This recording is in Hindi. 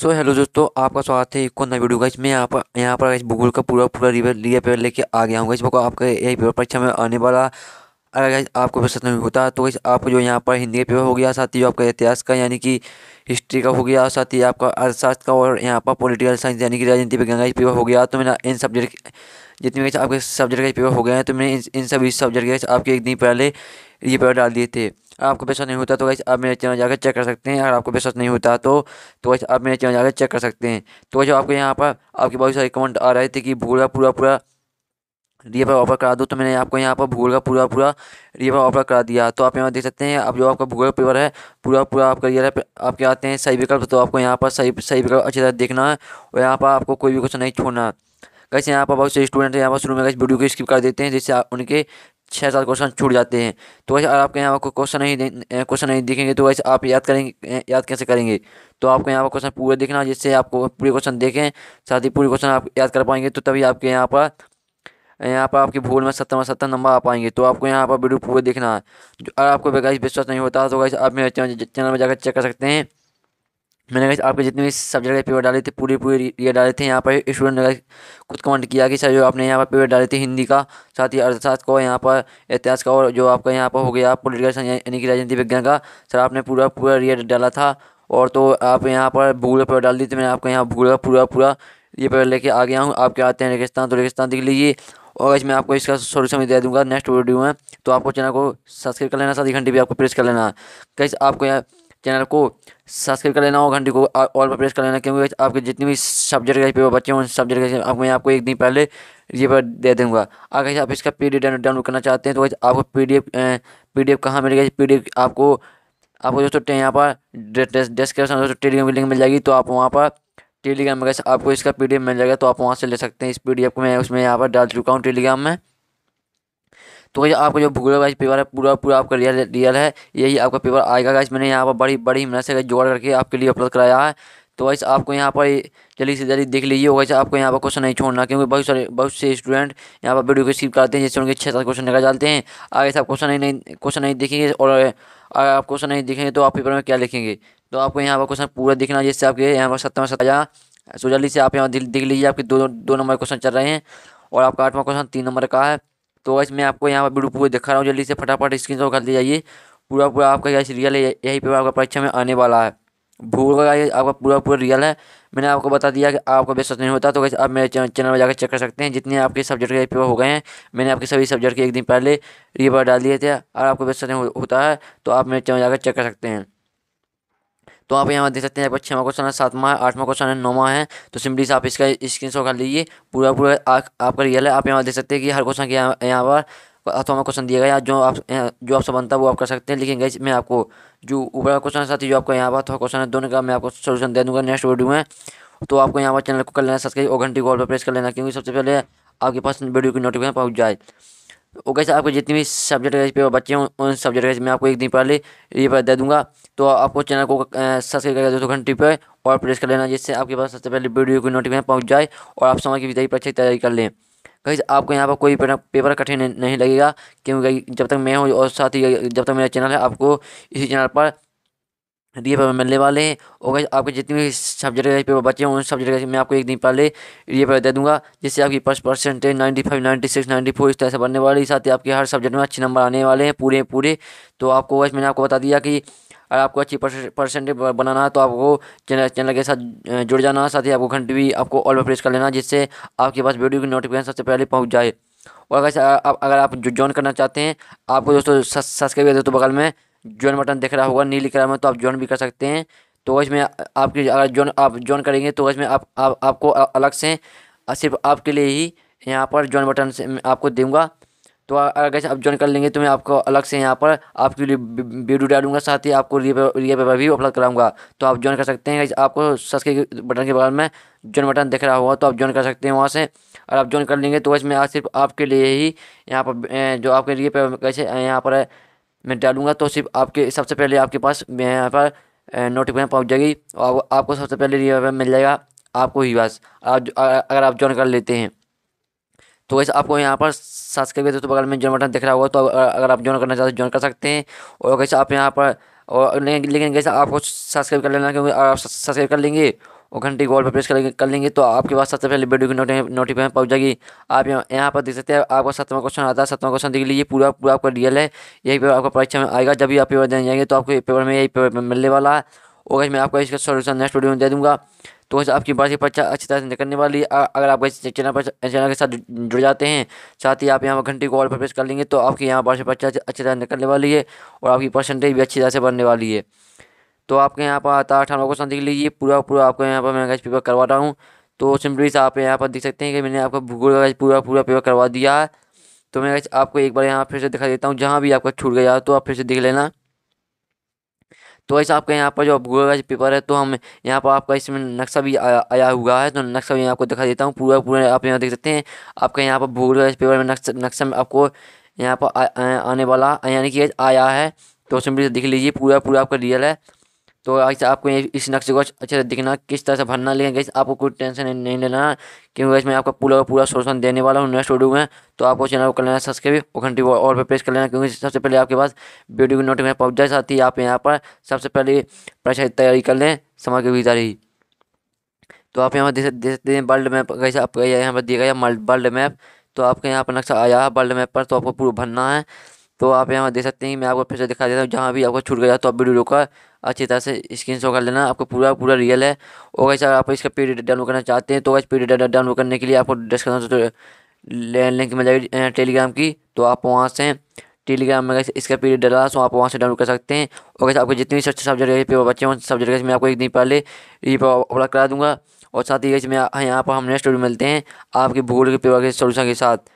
सो so, हेलो दोस्तों आपका स्वागत है एक और नई वीडियो का इसमें यहाँ पर यहाँ पर भूगोल का पूरा पूरा रिवर लिया पेपर लेके आ गया हूँ इस को आपका यही पेपर परीक्षा में आने वाला अगर गाइस आपको पसंद नहीं होता तो गाइज आपको जो यहाँ पर हिंदी का पेपर हो गया साथ ही जो आपका इतिहास का यानी कि हिस्ट्री का हो गया और साथ ही आपका अर्थशास्त्र का और यहाँ पर पोलिटिकल साइंस यानी कि राजनीति विज्ञान का पेपर हो गया तो मैंने इन सब्जेक्ट जितने भी आपके सब्जेक्ट का पेपर हो गया है तो मैंने इन सभी सब्जेक्ट के आपके एक दिन पहले ये पेपर डाल दिए थे आपको विश्वास नहीं होता तो वैसे आप मेरे चैनल जाकर चेक कर सकते हैं अगर आपको विश्वास नहीं होता तो तो वैसे आप मेरे चैनल जाकर चेक कर सकते हैं तो वैसे आपको यहाँ पर आपके बहुत सारे कमेंट आ रहे थे कि का पूरा पूरा रिया पर ऑफर करा दो तो मैंने आपको यहाँ पर भूगोल का पूरा पूरा रिया पर ऑफर करा दिया तो आप यहाँ देख सकते हैं अब जो आपका भूगोल पेपर है पूरा पूरा आपका रियर है आपके आते हैं सही विकल्प तो आपको यहाँ पर सही सही विकल्प अच्छी तरह देखना है और यहाँ पर आपको कोई भी क्वेश्चन नहीं छोड़ना कैसे यहाँ पर बहुत से स्टूडेंट हैं यहाँ पर शुरू में कैसे वीडियो को स्किप कर देते हैं जिससे उनके छः सात क्वेश्चन छूट जाते हैं तो वैसे अगर आपके यहाँ आपको क्वेश्चन नहीं क्वेश्चन नहीं दिखेंगे तो वैसे आप याद करेंगे याद कैसे करेंगे तो आपको यहाँ पर क्वेश्चन पूरे देखना जिससे आपको पूरे क्वेश्चन देखें साथ ही पूरे क्वेश्चन आप याद कर पाएंगे तो तभी आपके यहाँ पर यहाँ पर आपकी भूल में सत्तर में सत्तर नंबर आ पाएंगे तो आपको यहाँ पर वीडियो पूरे देखना है अगर आपको बेकार विश्वास नहीं होता तो वैसे आप मेरे चैनल में जाकर चेक कर सकते हैं मैंने कहा आपके जितने भी सब्जेक्ट के पेपर डाले थे पूरे पूरे ये डाले थे यहाँ पर स्टूडेंट ने खुद कमेंट किया कि सर जो आपने यहाँ पर पेपर डाले थे हिंदी का साथ ही अर्थशास्त्र का यहाँ पर इतिहास का और जो आपका यहाँ पर हो गया पोलिटिकल साइंस यानी कि राजनीति विज्ञान का सर आपने पूरा पूरा ये डाला था और तो आप यहाँ पर भूगोल पेपर डाल दी थी मैंने आपको यहाँ भूगोल पूरा पूरा ये पेपर लेके आ गया हूँ आपके आते हैं रेगिस्तान तो रेगिस्तान देख लीजिए और मैं आपको इसका सोल्यूशन भी दे दूंगा नेक्स्ट वीडियो में तो आपको चैनल को सब्सक्राइब कर लेना साथ ही घंटे भी आपको प्रेस कर लेना कैसे आपको यहाँ चैनल को सब्सक्राइब कर लेना और घंटी को ऑल पर प्रेस कर लेना क्योंकि आपके जितने भी सब्जेक्ट के पेपर बच्चे हैं उन सब्जेक्ट के आप मैं आपको एक दिन पहले ये पर दे दूंगा अगर आप इसका पी डाउनलोड करना चाहते हैं तो आपको P D F P D F कहाँ मिलेगा पी डी एफ आपको आपको दोस्तों यहाँ पर डिस्क्रिप्शन दोस्तों टेलीग्राम लिंक मिल जाएगी तो आप वहाँ पर टेलीग्राम में आपको इसका पी मिल जाएगा तो आप वहाँ से ले सकते हैं इस पी को मैं उसमें यहाँ पर डाल चुका हूँ टेलीग्राम में तो ये आपका जो भूगोल वाइज पेपर है पूरा पूरा आपका रियल रियल है यही आपका पेपर आएगा गाइस मैंने यहाँ पर बड़ी बड़ी मेहनत से जोड़ करके आपके लिए अपलोड कराया है तो वैसे आपको यहाँ पर जल्दी से जल्दी देख लीजिए वैसे आपको यहाँ पर क्वेश्चन नहीं छोड़ना क्योंकि बहुत सारे बहुत से स्टूडेंट यहाँ पर वीडियो को स्किप करते हैं जिससे उनके छः सात क्वेश्चन निकल जाते हैं आगे से आप क्वेश्चन नहीं नहीं क्वेश्चन नहीं देखेंगे और अगर आप क्वेश्चन नहीं देखेंगे तो आप पेपर में क्या लिखेंगे तो आपको यहाँ पर क्वेश्चन पूरा देखना जिससे आपके यहाँ पर सत्तर सताया सो जल्दी से आप यहाँ देख लीजिए आपके दो दो नंबर क्वेश्चन चल रहे हैं और आपका आठवां क्वेश्चन तीन नंबर का है तो वैसे मैं आपको यहाँ पर वीडियो पूरे दिखा रहा हूँ जल्दी से फटाफट स्क्रीन शॉट कर ले जाइए पूरा पूरा आपका यह रियल है यही पेपर आपका परीक्षा में आने वाला है भूल का आपका पूरा पूरा रियल है मैंने आपको बता दिया कि आपका विश्वास नहीं होता तो कैसे आप मेरे चैनल में जाकर चेक कर सकते हैं जितने आपके सब्जेक्ट के पेपर हो गए हैं मैंने आपके सभी सब्जेक्ट के एक दिन पहले रिपेपर डाल दिए थे और आपको विश्वास नहीं होता है तो आप मेरे चैनल जाकर चेक कर सकते हैं तो आप यहाँ देख सकते हैं आपका छवा क्वेश्चन है सातवा है आठवां क्वेश्चन है नौवा है तो सिंपली आप इसका स्क्रीन शॉट कर लीजिए पूरा पूरा आपका रियल है आप यहाँ देख सकते हैं कि हर क्वेश्चन के यहाँ पर अथवा में क्वेश्चन दिया गया जो आप जो आपसे बनता है वो आप कर सकते हैं लेकिन गई मैं आपको जो ऊपर का क्वेश्चन साथ ही जो आपका यहाँ पर अथवा क्वेश्चन है दोनों का मैं आपको सोल्यूशन दे दूँगा नेक्स्ट वीडियो में तो आपको यहाँ पर चैनल को कर लेना सब्सक्राइब और घंटी कॉल पर प्रेस कर लेना क्योंकि सबसे पहले आपके पास वीडियो की नोटिफिकेशन पहुँच जाए ओके सर आपके जितने भी सब्जेक्ट वाइज पेपर बच्चे हैं उन सब्जेक्ट वाइज मैं आपको एक दिन पहले ये पर दे दूंगा तो आपको चैनल को सब्सक्राइब करके दोस्तों घंटी पर और प्रेस कर लेना जिससे आपके पास सबसे पहले वीडियो की नोटिफिकेशन पहुँच जाए और आप समय की विदाई पर अच्छी तैयारी कर लें कहीं आपको यहाँ पर कोई पेपर कठिन नहीं लगेगा क्योंकि जब तक मैं हूँ और साथ ही जब तक मेरा चैनल है आपको इसी चैनल पर डी पेपर मिलने वाले हैं और आपके जितने भी सब्जेक्ट के पेपर बचे हैं उन सब्जेक्ट के मैं आपको एक दिन पहले ये पेपर दे दूंगा जिससे आपकी first percentage ninety five ninety six ninety four इस तरह से बनने वाली साथ ही आपके हर सब्जेक्ट में अच्छे नंबर आने वाले हैं पूरे पूरे तो आपको वैसे मैंने आपको बता दिया कि अगर आपको अच्छी परसेंटेज बनाना है तो आपको चैनल चैनल के साथ जुड़ जाना साथ ही आपको घंटी भी आपको ऑल पर प्रेस कर लेना जिससे आपके पास वीडियो की नोटिफिकेशन सबसे पहले पहुँच जाए और अगर आप अगर आप ज्वाइन करना चाहते हैं आपको दोस्तों सब्सक्राइब कर दोस्तों बगल में ज्वाइन बटन दिख रहा होगा नीली कलर में तो आप ज्वाइन भी कर सकते हैं तो इसमें आपकी अगर जॉइन आप जॉइन करेंगे तो इसमें आप, आप आपको अलग से सिर्फ आपके लिए ही यहाँ पर जॉइन बटन से आपको दूंगा तो अगर कैसे आप ज्वाइन कर लेंगे तो मैं आपको अलग से यहाँ पर आपके लिए वीडियो डालूंगा साथ ही आपको रिया पेपर भी अपलोड कराऊंगा तो आप ज्वाइन कर सकते हैं आपको सस के बटन के बगल में जॉइन बटन दिख रहा होगा तो आप ज्वाइन कर सकते हैं वहाँ से और आप ज्वाइन कर लेंगे तो इसमें सिर्फ आपके लिए ही यहाँ पर जो आपके लिए कैसे यहाँ पर मैं डालूंगा तो सिर्फ आपके सबसे पहले आपके पास यहाँ पर नोटिफिकेशन पहुँच जाएगी और तो आपको सबसे पहले मिल जाएगा आपको ही बस आप अगर आप ज्वाइन कर लेते हैं तो वैसे आपको यहाँ पर सब्सक्राइब करते तो बगल में जॉइन बटन दिख रहा होगा तो अगर आप ज्वाइन करना चाहते हो ज्वाइन कर सकते हैं और कैसे आप यहाँ पर और लेकिन कैसे आपको सब्सक्राइब कर लेना क्योंकि आप सब्सक्राइब कर लेंगे और घंटी गोल पर प्रेस कर, कर लेंगे तो आपके पास सबसे पहले वीडियो की नोटिफिकेशन पहुँच जाएगी आप यहाँ पर देख सकते हैं आपका सत्तवा क्वेश्चन आता है सत्तवा क्वेश्चन देख लीजिए पूरा पूरा आपका रियल है यही पेपर आपका परीक्षा में आएगा जब भी आप पेपर देने जाएंगे तो आपको पेपर में यही पेपर मिलने वाला है और मैं आपका इसका सोल्यूशन नेक्स्ट वीडियो में दे दूँगा तो वैसे आपकी बात की परीक्षा अच्छी तरह से निकलने वाली है अगर आप इस चैनल पर चैनल के साथ जुड़ जाते हैं साथ ही आप यहाँ पर घंटी को ऑल पर प्रेस कर लेंगे तो आपकी यहाँ पर की परीक्षा अच्छी तरह निकलने वाली है और आपकी परसेंटेज भी अच्छी तरह से बढ़ने वाली है तो आपके यहाँ पर आता है अठारह क्वेश्चन देख लीजिए पूरा पूरा आपको यहाँ पर मैं गैस पेपर करवा रहा हूँ तो सिंपली से आप यहाँ पर देख सकते हैं कि मैंने आपको भूगोल का पूरा पूरा पेपर करवा दिया है तो मैं आपको एक बार यहाँ फिर से दिखा देता हूँ जहाँ भी आपका छूट गया तो आप फिर से देख लेना तो ऐसे आपके यहाँ पर जो भूगोल का पेपर है तो हम यहाँ पर आपका इसमें नक्शा भी आया, हुआ है तो नक्शा भी आपको दिखा देता हूँ पूरा पूरा आप यहाँ देख सकते हैं आपके यहाँ पर भूगोल का पेपर में नक्शा नक्शा में आपको यहाँ पर आने वाला यानी कि आया है तो सिंपली से देख लीजिए पूरा पूरा आपका रियल है तो ऐसे आपको इस नक्शे को अच्छे से दिखना किस तरह से भरना लेकिन गैस आपको कोई टेंशन नहीं लेना क्योंकि वैसे मैं आपका पूरा पूरा सोल्यूशन देने वाला हूँ नेक्स्ट वीडियो में तो आपको चैनल को कर लेना सब्सक्राइब और घंटी और पर प्रेस कर लेना क्योंकि सबसे पहले आपके पास वीडियो की नोटिफिकेशन पहुँच जाए साथ ही आप यहाँ पर सबसे पहले परीक्षा तैयारी कर लें समय की भीतर तो आप यहाँ पर देख सकते हैं वर्ल्ड मैप कैसे आपका यहाँ पर दिया गया वर्ल्ड मैप तो आपके यहाँ पर नक्शा आया है वर्ल्ड मैप पर तो आपको पूरा भरना है तो आप यहाँ देख सकते हैं मैं आपको फिर से दिखा देता हूँ जहाँ भी आपको छूट गया तो आप वीडियो का अच्छी तरह से स्क्रीन शो कर लेना आपको पूरा पूरा रियल है और वैसे आप इसका पी डाउनलोड करना चाहते हैं तो वैसे पी डाउनलोड करने के लिए आपको डिस्क्रिप्शन तो लिंक मिल जाएगी टेलीग्राम की तो आप वहाँ से टेलीग्राम में इसका पी डाला सो तो आप वहाँ से डाउनलोड कर सकते हैं और वैसे आपको जितनी भी सब्जेक्ट पेपर बच्चे हैं सब्जेक्ट जगह मैं आपको एक दिन पहले ये अपलोड करा दूँगा और साथ ही मैं यहाँ पर हम नेक्स्ट वीडियो मिलते हैं आपके भूगोल के पेपर के सोल्यूशन के साथ